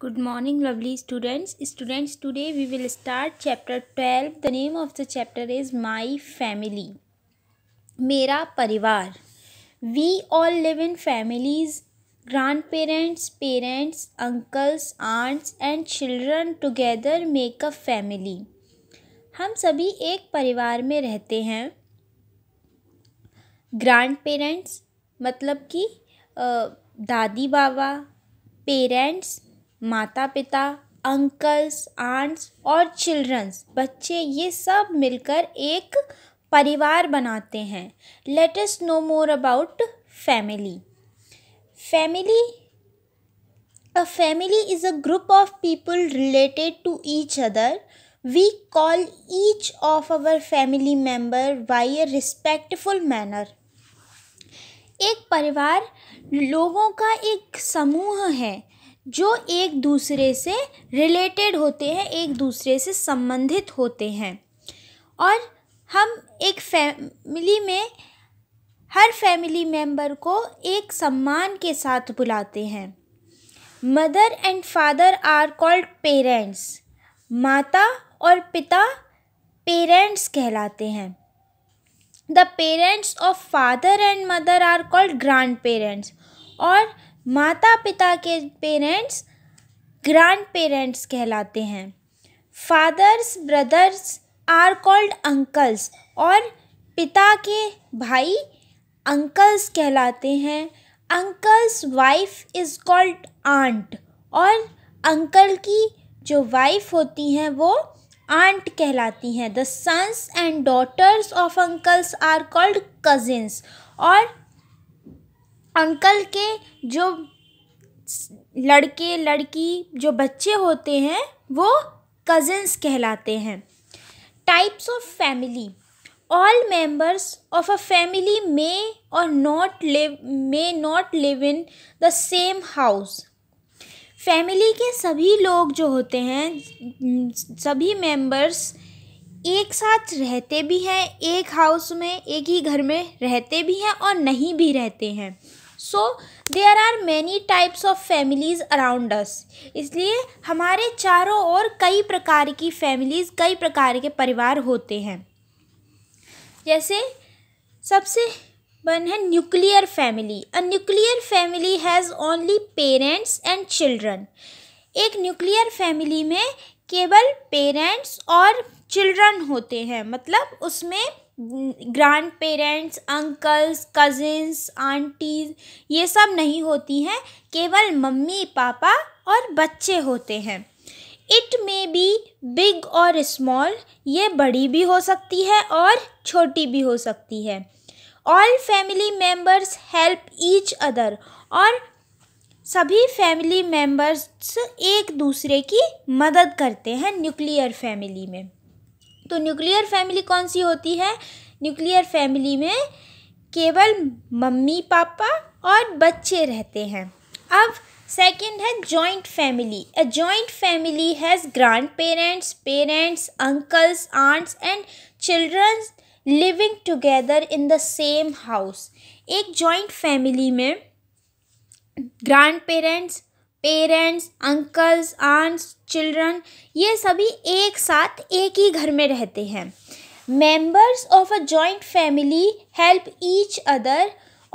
good morning lovely students students today we will start chapter twelve the name of the chapter is my family मेरा परिवार we all live in families grandparents parents uncles aunts and children together make a family हम सभी एक परिवार में रहते हैं grand parents मतलब कि दादी बाबा पेरेंट्स माता पिता अंकल्स आंट्स और चिल्ड्रंस बच्चे ये सब मिलकर एक परिवार बनाते हैं let know more about family family a family is a group of people related to each other we call each of our family member by a respectful manner एक परिवार लोगों का एक समूह है जो एक दूसरे से रिलेटेड होते हैं एक दूसरे से संबंधित होते हैं और हम एक फैमिली में हर फैमिली मेम्बर को एक सम्मान के साथ बुलाते हैं mother and father are called parents माता और पिता पेरेंट्स कहलाते हैं the parents of father and mother are called grandparents और माता पिता के पेरेंट्स ग्रैंड पेरेंट्स कहलाते हैं father's brothers are called uncles और पिता के भाई अंकल्स कहलाते हैं uncle's wife is called aunt और अंकल की जो वाइफ होती हैं वो आंट कहलाती हैं the sons and daughters of uncles are called cousins और अंकल के जो लड़के लड़की जो बच्चे होते हैं वो कज़न्स कहलाते हैं types of family all members of a family may or not live may not live in the same house family के सभी लोग जो होते हैं सभी मेंबर्स एक साथ रहते भी हैं एक हाउस में एक ही घर में रहते भी हैं और नहीं भी रहते हैं so there are many types of families around us इसलिए हमारे चारों ओर कई प्रकार की फैमिलीज़ कई प्रकार के परिवार होते हैं जैसे सबसे वन है nuclear family a nuclear family has only parents and children एक न्यूक्लियर फैमिली में केवल पेरेंट्स और चिल्ड्रन होते हैं मतलब उसमें grandparents uncles cousins aunties ये सब नहीं होती हैं केवल मम्मी पापा और बच्चे होते हैं इट मे बी बिग और स्मॉल ये बड़ी भी हो सकती है और छोटी भी हो सकती है all family members help each other और सभी फैमिली मेम्बर्स एक दूसरे की मदद करते हैं न्यूक्लियर फैमिली में तो न्यूक्लियर फैमिली कौन सी होती है न्यूक्लियर फैमिली में केवल मम्मी पापा और बच्चे रहते हैं अब सेकंड है joint family a joint family has grandparents parents uncles aunts and childrens living together in the same house एक जॉइंट फैमिली में grandparents parents uncles aunts children ये सभी एक साथ एक ही घर में रहते हैं members of a joint family help each other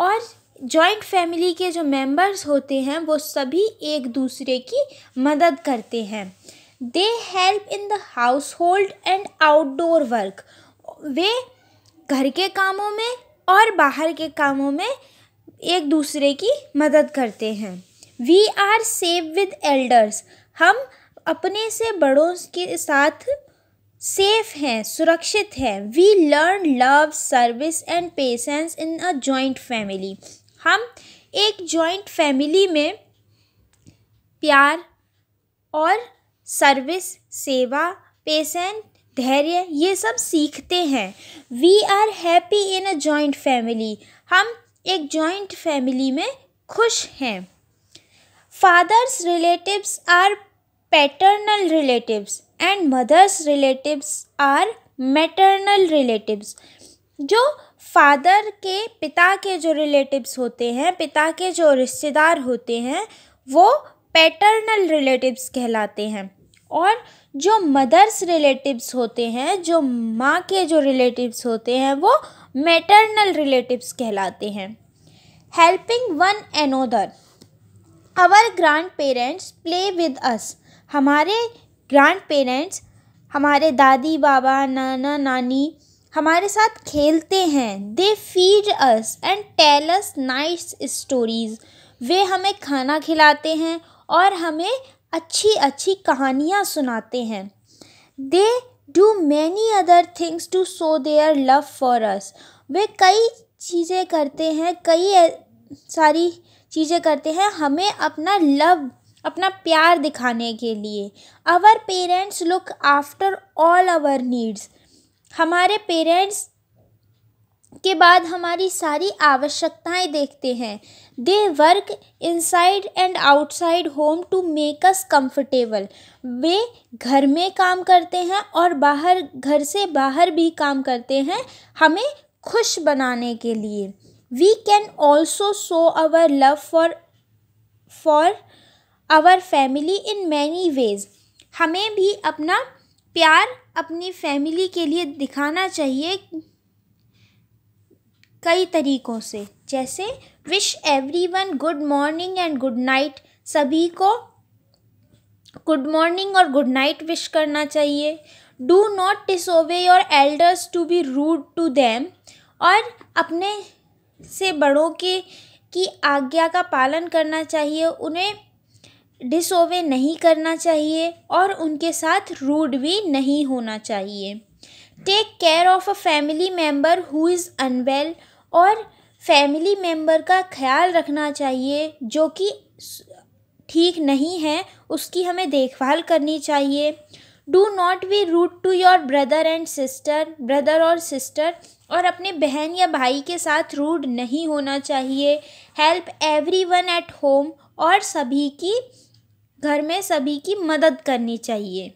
और जॉइंट फैमिली के जो मेंबर्स होते हैं वो सभी एक दूसरे की मदद करते हैं they help in the household and outdoor work वे घर के कामों में और बाहर के कामों में एक दूसरे की मदद करते हैं we are safe with elders हम अपने से बड़ों के साथ सेफ हैं सुरक्षित हैं we learn love service and patience in a joint family हम एक जॉइंट फैमिली में प्यार और सर्विस सेवा पेशेंट धैर्य ये सब सीखते हैं we are happy in a joint family हम एक जॉइंट फैमिली में खुश हैं father's relatives are paternal relatives and mother's relatives are maternal relatives जो फादर के पिता के जो रिलेटिव्स होते हैं पिता के जो रिश्तेदार होते हैं वो पैटर्नल रिलेटिव्स कहलाते हैं और जो मदर्स रिलेटिव्स होते हैं जो माँ के जो रिलेटिव्स होते हैं वो मैटर्नल रिलेटिव्स कहलाते हैं helping one another our grandparents play with us हमारे ग्रांड पेरेंट्स हमारे दादी बाबा नाना नानी हमारे साथ खेलते हैं they feed us and tell us nice stories वे हमें खाना खिलाते हैं और हमें अच्छी अच्छी कहानियाँ सुनाते हैं they do many other things to show their love for us वे कई चीज़ें करते हैं कई सारी चीज़ें करते हैं हमें अपना लव अपना प्यार दिखाने के लिए our parents look after all our needs हमारे पेरेंट्स के बाद हमारी सारी आवश्यकताएं देखते हैं they work inside and outside home to make us comfortable वे घर में काम करते हैं और बाहर घर से बाहर भी काम करते हैं हमें खुश बनाने के लिए we can also show our love for for our family in many ways हमें भी अपना प्यार अपनी फैमिली के लिए दिखाना चाहिए कई तरीक़ों से जैसे wish everyone good morning and good night सभी को गुड मॉर्निंग और गुड नाइट विश करना चाहिए do not disobey your elders to be rude to them और अपने से बड़ों के की आज्ञा का पालन करना चाहिए उन्हें डिसोवे नहीं करना चाहिए और उनके साथ रूड भी नहीं होना चाहिए take care of a family member who is unwell और फैमिली मेम्बर का ख्याल रखना चाहिए जो कि ठीक नहीं है उसकी हमें देखभाल करनी चाहिए do not be rude to your brother and sister brother और सिस्टर और अपने बहन या भाई के साथ रूड नहीं होना चाहिए help everyone at home और सभी की घर में सभी की मदद करनी चाहिए